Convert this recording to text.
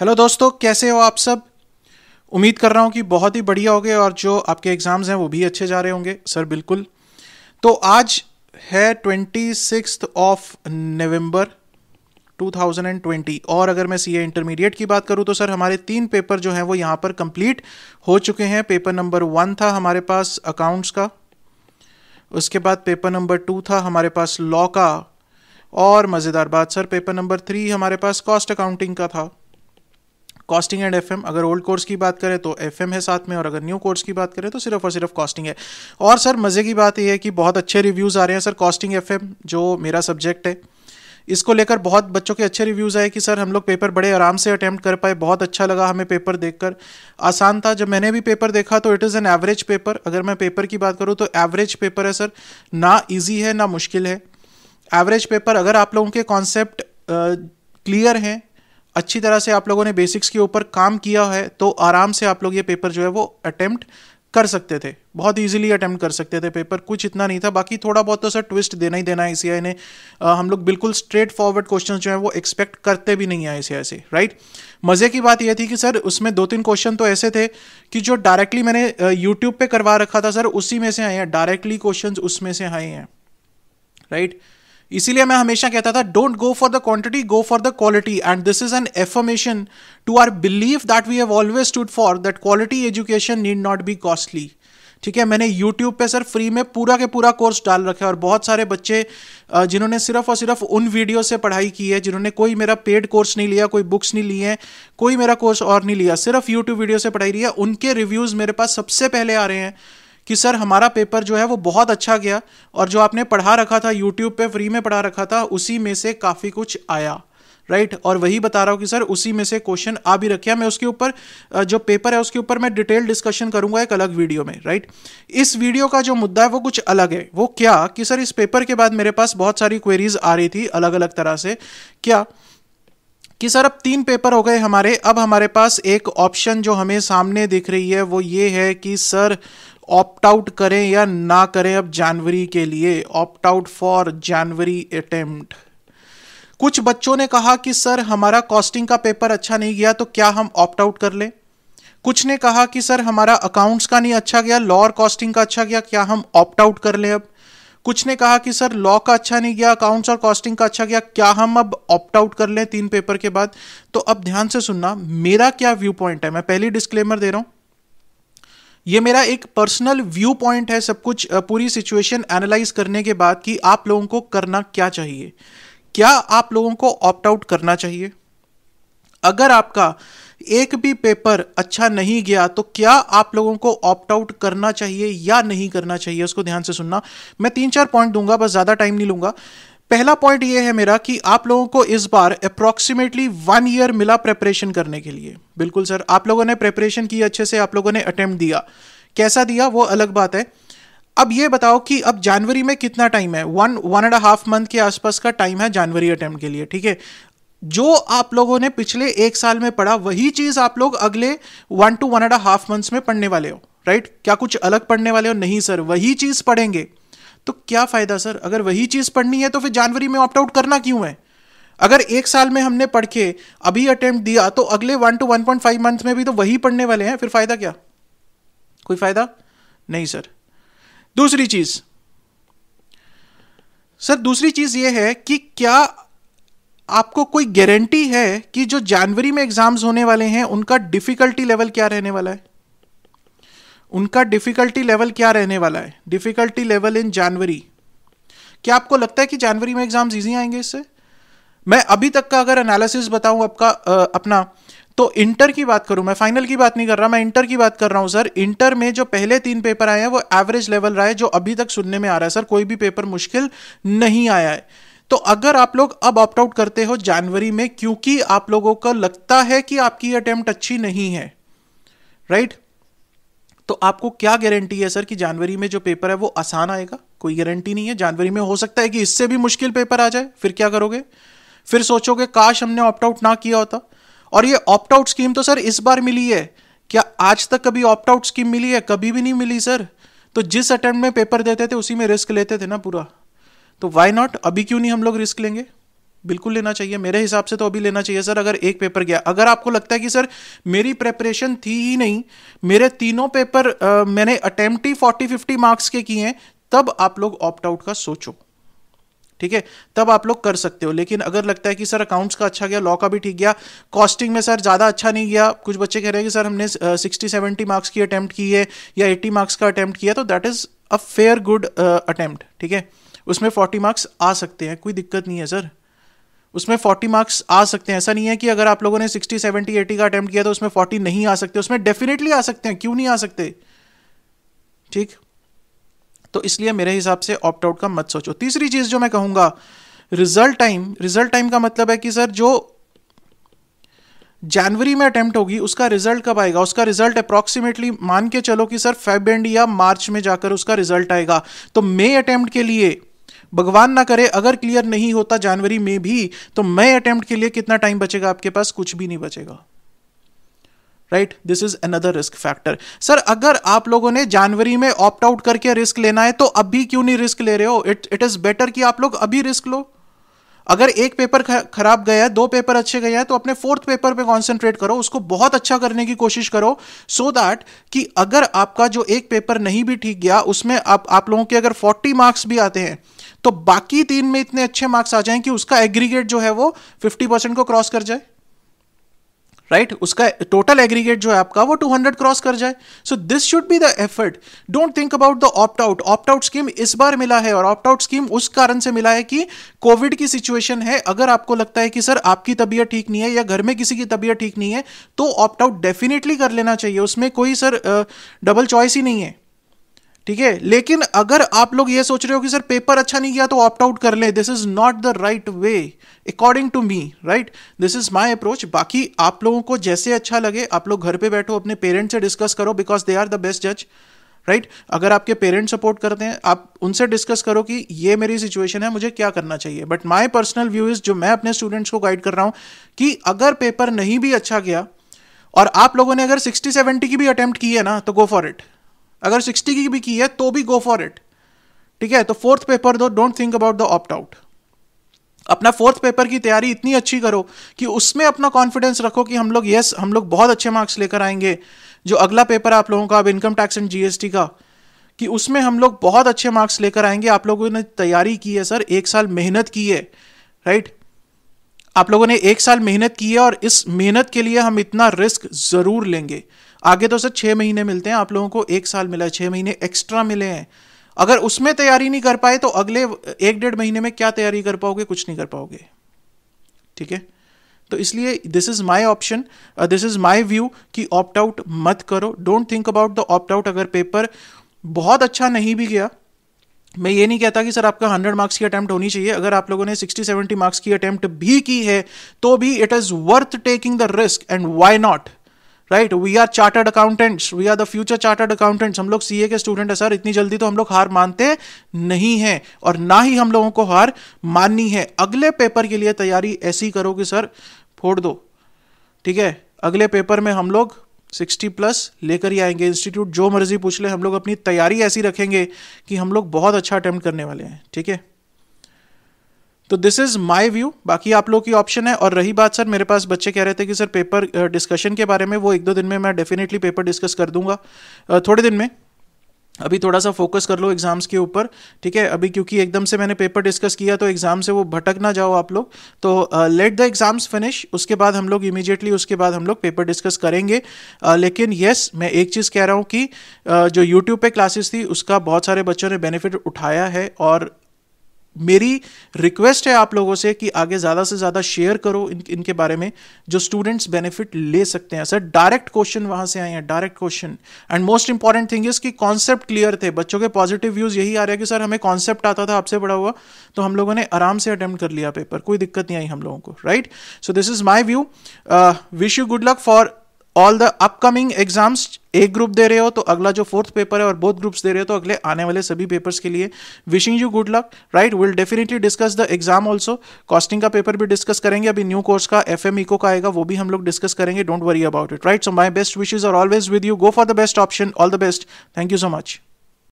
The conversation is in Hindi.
हेलो दोस्तों कैसे हो आप सब उम्मीद कर रहा हूँ कि बहुत ही बढ़िया होंगे और जो आपके एग्ज़ाम्स हैं वो भी अच्छे जा रहे होंगे सर बिल्कुल तो आज है ट्वेंटी सिक्स ऑफ नवंबर 2020 और अगर मैं सीए इंटरमीडिएट की बात करूं तो सर हमारे तीन पेपर जो हैं वो यहाँ पर कंप्लीट हो चुके हैं पेपर नंबर वन था हमारे पास अकाउंट्स का उसके बाद पेपर नंबर टू था हमारे पास लॉ का और मज़ेदार बात सर पेपर नंबर थ्री हमारे पास कॉस्ट अकाउंटिंग का था कॉस्टिंग एंड एफ अगर ओल्ड कोर्स की बात करें तो एफ है साथ में और अगर न्यू कोर्स की बात करें तो सिर्फ और सिर्फ कॉस्टिंग है और सर मज़े की बात यह है कि बहुत अच्छे रिव्यूज़ आ रहे हैं सर कॉस्टिंग एफ जो मेरा सब्जेक्ट है इसको लेकर बहुत बच्चों के अच्छे रिव्यूज़ आए कि सर हम लोग पेपर बड़े आराम से अटैम्प्ट कर पाए बहुत अच्छा लगा हमें पेपर देखकर आसान था जब मैंने भी पेपर देखा तो it is an average paper अगर मैं पेपर की बात करूँ तो एवरेज पेपर है सर ना ईजी है ना मुश्किल है एवरेज पेपर अगर आप लोगों के कॉन्सेप्ट क्लियर हैं अच्छी तरह से आप लोगों ने बेसिक्स के ऊपर काम किया है तो आराम से आप लोग ये पेपर जो है वो अटैम्प्ट कर सकते थे बहुत इजीली अटैम्प्ट कर सकते थे पेपर कुछ इतना नहीं था बाकी थोड़ा बहुत तो सर ट्विस्ट देना ही देना है आई ने आ, हम लोग बिल्कुल स्ट्रेट फॉरवर्ड क्वेश्चन जो है वो एक्सपेक्ट करते भी नहीं है आई से राइट मज़े की बात यह थी कि सर उसमें दो तीन क्वेश्चन तो ऐसे थे कि जो डायरेक्टली मैंने यूट्यूब पर करवा रखा था सर उसी में से आए हैं डायरेक्टली क्वेश्चन उसमें से आए हैं राइट right? इसीलिए मैं हमेशा कहता था don't go for the quantity go for the quality and this is an affirmation to our believe that we have always stood for that quality education need not be costly ठीक है मैंने यूट्यूब पे सर फ्री में पूरा के पूरा कोर्स डाल रखा है और बहुत सारे बच्चे जिन्होंने सिर्फ और सिर्फ उन वीडियो से पढ़ाई की है जिन्होंने कोई मेरा पेड कोर्स नहीं लिया कोई बुक्स नहीं लिए हैं कोई मेरा कोर्स और नहीं लिया सिर्फ यूट्यूब वीडियो से पढ़ाई रही है उनके रिव्यूज़ मेरे पास सबसे पहले आ रहे हैं कि सर हमारा पेपर जो है वो बहुत अच्छा गया और जो आपने पढ़ा रखा था यूट्यूब पे फ्री में पढ़ा रखा था उसी में से काफ़ी कुछ आया राइट right? और वही बता रहा हूँ कि सर उसी में से क्वेश्चन आ भी रखे मैं उसके ऊपर जो पेपर है उसके ऊपर मैं डिटेल डिस्कशन करूंगा एक अलग वीडियो में राइट right? इस वीडियो का जो मुद्दा है वो कुछ अलग है वो क्या कि सर इस पेपर के बाद मेरे पास बहुत सारी क्वेरीज आ रही थी अलग अलग तरह से क्या कि सर अब तीन पेपर हो गए हमारे अब हमारे पास एक ऑप्शन जो हमें सामने दिख रही है वो ये है कि सर ऑप्ट आउट करें या ना करें अब जनवरी के लिए opt out for January attempt कुछ बच्चों ने कहा कि सर हमारा कॉस्टिंग का पेपर अच्छा नहीं गया तो क्या हम ऑप्ट आउट कर लें कुछ ने कहा कि सर हमारा अकाउंट्स का नहीं अच्छा गया लॉ और कॉस्टिंग का अच्छा गया क्या हम ऑप्ट आउट कर लें अब कुछ ने कहा कि सर लॉ का अच्छा नहीं गया अकाउंट्स और कॉस्टिंग का अच्छा गया क्या हम अब ऑप्ट आउट कर लें तीन पेपर के बाद तो अब ध्यान से सुनना मेरा क्या व्यू पॉइंट है मैं पहली डिस्क्लेमर दे रहा हूं ये मेरा एक पर्सनल व्यू पॉइंट है सब कुछ पूरी सिचुएशन एनालाइज करने के बाद कि आप लोगों को करना क्या चाहिए क्या आप लोगों को ऑप्ट आउट करना चाहिए अगर आपका एक भी पेपर अच्छा नहीं गया तो क्या आप लोगों को ऑप्ट आउट करना चाहिए या नहीं करना चाहिए उसको ध्यान से सुनना मैं तीन चार पॉइंट दूंगा बस ज़्यादा टाइम नहीं लूंगा पहला पॉइंट ये है मेरा कि आप लोगों को इस बार अप्रॉक्सीमेटली वन ईयर मिला प्रेपरेशन करने के लिए बिल्कुल सर आप लोगों ने प्रेपरेशन की अच्छे से आप लोगों ने अटेम्प्ट दिया कैसा दिया वो अलग बात है अब ये बताओ कि अब जनवरी में कितना टाइम है one one and half month के आसपास का टाइम है जनवरी अटेम्प्ट के लिए ठीक है जो आप लोगों ने पिछले एक साल में पढ़ा वही चीज आप लोग अगले one two one and half months में पढ़ने वाले हो राइट क्या कुछ अलग पढ़ने वाले हो नहीं सर वही चीज पढ़ेंगे तो क्या फ़ायदा सर अगर वही चीज़ पढ़नी है तो फिर जनवरी में ऑप्ट आउट करना क्यों है अगर एक साल में हमने पढ़ के अभी अटेम्प्ट दिया तो अगले one two one point five month में भी तो वही पढ़ने वाले हैं फिर फ़ायदा क्या कोई फ़ायदा नहीं सर दूसरी चीज़ सर दूसरी चीज़ यह है कि क्या आपको कोई गारंटी है कि जो जनवरी में एग्ज़ाम्स होने वाले हैं उनका डिफ़िकल्टी लेवल क्या रहने वाला है उनका डिफ़िकल्टी लेवल क्या रहने वाला है डिफ़िकल्टी लेवल इन जनवरी क्या आपको लगता है कि जनवरी में एग्ज़ाम्स ईजी आएंगे इससे मैं अभी तक का अगर एनालिसिस बताऊं आपका अपना तो इंटर की बात करूं मैं फाइनल की बात नहीं कर रहा मैं इंटर की बात कर रहा हूं सर इंटर में जो पहले तीन पेपर आए हैं वो एवरेज लेवल रहा है जो अभी तक सुनने में आ रहा है सर कोई भी पेपर मुश्किल नहीं आया है तो अगर आप लोग अब ऑप्ट आउट करते हो जनवरी में क्योंकि आप लोगों को लगता है कि आपकी अटेम्प्ट अच्छी नहीं है राइट right? तो आपको क्या गारंटी है सर कि जनवरी में जो पेपर है वो आसान आएगा कोई गारंटी नहीं है जनवरी में हो सकता है कि इससे भी मुश्किल पेपर आ जाए फिर क्या करोगे फिर सोचोगे काश हमने ऑप्ट आउट ना किया होता और ये ऑप्ट आउट स्कीम तो सर इस बार मिली है क्या आज तक कभी ऑप्ट आउट स्कीम मिली है कभी भी नहीं मिली सर तो जिस अटेम्प्ट में पेपर देते थे उसी में रिस्क लेते थे ना पूरा तो वाई नॉट अभी क्यों नहीं हम लोग रिस्क लेंगे बिल्कुल लेना चाहिए मेरे हिसाब से तो अभी लेना चाहिए सर अगर एक पेपर गया अगर आपको लगता है कि सर मेरी प्रेपरेशन थी ही नहीं मेरे तीनों पेपर आ, मैंने अटेम्प्ट ही फोर्टी फिफ्टी मार्क्स के किए हैं तब आप लोग ऑप्ट आउट का सोचो ठीक है तब आप लोग कर सकते हो लेकिन अगर लगता है कि सर अकाउंट्स का अच्छा गया लॉ का भी ठीक गया कॉस्टिंग में सर ज़्यादा अच्छा नहीं गया कुछ बच्चे कह रहे हैं कि सर हमने सिक्सटी सेवेंटी मार्क्स की अटैम्प्ट की है या एट्टी मार्क्स का अटैम्प्ट किया तो that is a fair good attempt ठीक है उसमें फोर्टी मार्क्स आ सकते हैं कोई दिक्कत नहीं है सर उसमें 40 मार्क्स आ सकते हैं ऐसा नहीं है कि अगर आप लोगों ने 60, 70, 80 का अटैम्प्ट किया तो उसमें 40 नहीं आ सकते उसमें डेफिनेटली आ सकते हैं क्यों नहीं आ सकते ठीक तो इसलिए मेरे हिसाब से ऑप्ट आउट का मत सोचो तीसरी चीज जो मैं कहूंगा रिजल्ट टाइम रिजल्ट टाइम का मतलब है कि सर जो जनवरी में अटेम्प्ट होगी उसका रिजल्ट कब आएगा उसका रिजल्ट अप्रॉक्सीमेटली मान के चलो कि सर फेब या मार्च में जाकर उसका रिजल्ट आएगा तो मई अटेम्प्ट के लिए भगवान ना करे अगर क्लियर नहीं होता जनवरी में भी तो मैं अटेम्प्ट के लिए कितना टाइम बचेगा आपके पास कुछ भी नहीं बचेगा right this is another risk factor sir अगर आप लोगों ने जनवरी में ऑप्ट आउट करके रिस्क लेना है तो अभी क्यों नहीं रिस्क ले रहे हो इट इट इज बेटर कि आप लोग अभी रिस्क लो अगर एक पेपर खराब गया दो पेपर अच्छे हैं तो अपने फोर्थ पेपर पे कॉन्सेंट्रेट करो उसको बहुत अच्छा करने की कोशिश करो सो so दैट कि अगर आपका जो एक पेपर नहीं भी ठीक गया उसमें आप आप लोगों के अगर 40 मार्क्स भी आते हैं तो बाकी तीन में इतने अच्छे मार्क्स आ जाएं कि उसका एग्रीगेट जो है वो फिफ्टी परसेंट को क्रॉस कर जाए राइट right? उसका टोटल एग्रीगेट जो है आपका वो 200 क्रॉस कर जाए so this should be the effort don't think about the opt out opt out scheme इस बार मिला है और ऑप्ट आउट स्कीम उस कारण से मिला है कि कोविड की सिचुएशन है अगर आपको लगता है कि सर आपकी तबीयत ठीक नहीं है या घर में किसी की तबीयत ठीक नहीं है तो ऑप्ट आउट डेफिनेटली कर लेना चाहिए उसमें कोई सर डबल चॉइस ही नहीं है ठीक है लेकिन अगर आप लोग ये सोच रहे हो कि सर पेपर अच्छा नहीं गया तो ऑप्ट आउट कर लें this is not the right way according to me right this is my approach बाकी आप लोगों को जैसे अच्छा लगे आप लोग घर पे बैठो अपने पेरेंट्स से डिस्कस करो because they are the best जज राइट right? अगर आपके पेरेंट्स सपोर्ट करते हैं आप उनसे डिस्कस करो कि ये मेरी सिचुएशन है मुझे क्या करना चाहिए but my personal view is जो मैं अपने स्टूडेंट्स को गाइड कर रहा हूँ कि अगर पेपर नहीं भी अच्छा गया और आप लोगों ने अगर सिक्सटी सेवेंटी की भी अटेम्प्ट की है ना तो गो फॉर इट अगर सिक्सटी की भी की है तो भी गो फॉर इट ठीक है तो फोर्थ पेपर दो don't think about the opt out अपना फोर्थ पेपर की तैयारी इतनी अच्छी करो कि उसमें अपना कॉन्फिडेंस रखो कि हम लोग यस हम लोग बहुत अच्छे मार्क्स लेकर आएंगे जो अगला पेपर आप लोगों का अब इनकम टैक्स एंड जीएसटी का कि उसमें हम लोग बहुत अच्छे मार्क्स लेकर आएंगे आप लोगों ने तैयारी की है सर एक साल मेहनत की है राइट आप लोगों ने एक साल मेहनत की है और इस मेहनत के लिए हम इतना रिस्क ज़रूर लेंगे आगे तो सर छः महीने मिलते हैं आप लोगों को एक साल मिला है छः महीने एक्स्ट्रा मिले हैं अगर उसमें तैयारी नहीं कर पाए तो अगले एक डेढ़ महीने में क्या तैयारी कर पाओगे कुछ नहीं कर पाओगे ठीक है तो इसलिए this is my option this is my view कि ऑप्ट आउट मत करो don't think about the opt out अगर पेपर बहुत अच्छा नहीं भी गया मैं ये नहीं कहता कि सर आपका हंड्रेड मार्क्स की अटैम्प्ट होनी चाहिए अगर आप लोगों ने सिक्सटी सेवेंटी मार्क्स की अटैम्प्ट भी की है तो भी it is worth taking the risk and why not right we are chartered accountants we are the future chartered accountants हम लोग सी के स्टूडेंट है सर इतनी जल्दी तो हम लोग हार मानते नहीं है और ना ही हम लोगों को हार माननी है अगले पेपर के लिए तैयारी ऐसी करो कि सर फोड़ दो ठीक है अगले पेपर में हम लोग 60 प्लस लेकर ही आएंगे इंस्टीट्यूट जो मर्जी पूछ ले हम लोग अपनी तैयारी ऐसी रखेंगे कि हम लोग बहुत अच्छा अटैम्प्ट करने वाले हैं ठीक है तो दिस इज़ माई व्यू बाकी आप लोग की ऑप्शन है और रही बात सर मेरे पास बच्चे कह रहे थे कि सर पेपर डिस्कशन के बारे में वो एक दो दिन में मैं डेफिनेटली पेपर डिस्कस कर दूंगा uh, थोड़े दिन में अभी थोड़ा सा फोकस कर लो एग्ज़ाम्स के ऊपर ठीक है अभी क्योंकि एकदम से मैंने पेपर डिस्कस किया तो एग्ज़ाम से वो भटक ना जाओ आप लोग तो लेट द एग्ज़ाम्स फिनिश उसके बाद हम लोग इमीजिएटली उसके बाद हम लोग पेपर डिस्कस करेंगे uh, लेकिन येस yes, मैं एक चीज़ कह रहा हूँ कि uh, जो यूट्यूब पे क्लासेस थी उसका बहुत सारे बच्चों ने बेनिफिट उठाया है और मेरी रिक्वेस्ट है आप लोगों से कि आगे ज़्यादा से ज़्यादा शेयर करो इन इनके बारे में जो स्टूडेंट्स बेनिफिट ले सकते हैं सर डायरेक्ट क्वेश्चन वहां से आए हैं direct question and most important thing is कि कॉन्सेप्ट क्लियर थे बच्चों के पॉजिटिव व्यूज़ यही आ रहे कि सर हमें कॉन्सेप्ट आता था आपसे बड़ा हुआ तो हम लोगों ने आराम से अटेम्प्ट कर लिया पेपर कोई दिक्कत नहीं आई हम लोगों को right so this is my view wish you good luck for all the upcoming exams एक ग्रुप दे रहे हो तो अगला जो फोर्थ पेपर है और बोथ ग्रुप्स दे रहे हो तो अगले आने वाले सभी पेपर्स के लिए wishing you good luck right will definitely discuss the exam also costing का पेपर भी डिस्कस करेंगे अभी न्यू कोर्स का एफ एम इको का आएगा वो भी हम लोग डिस्कस करेंगे don't worry about it right so my best wishes are always with you go for the best option all the best thank you so much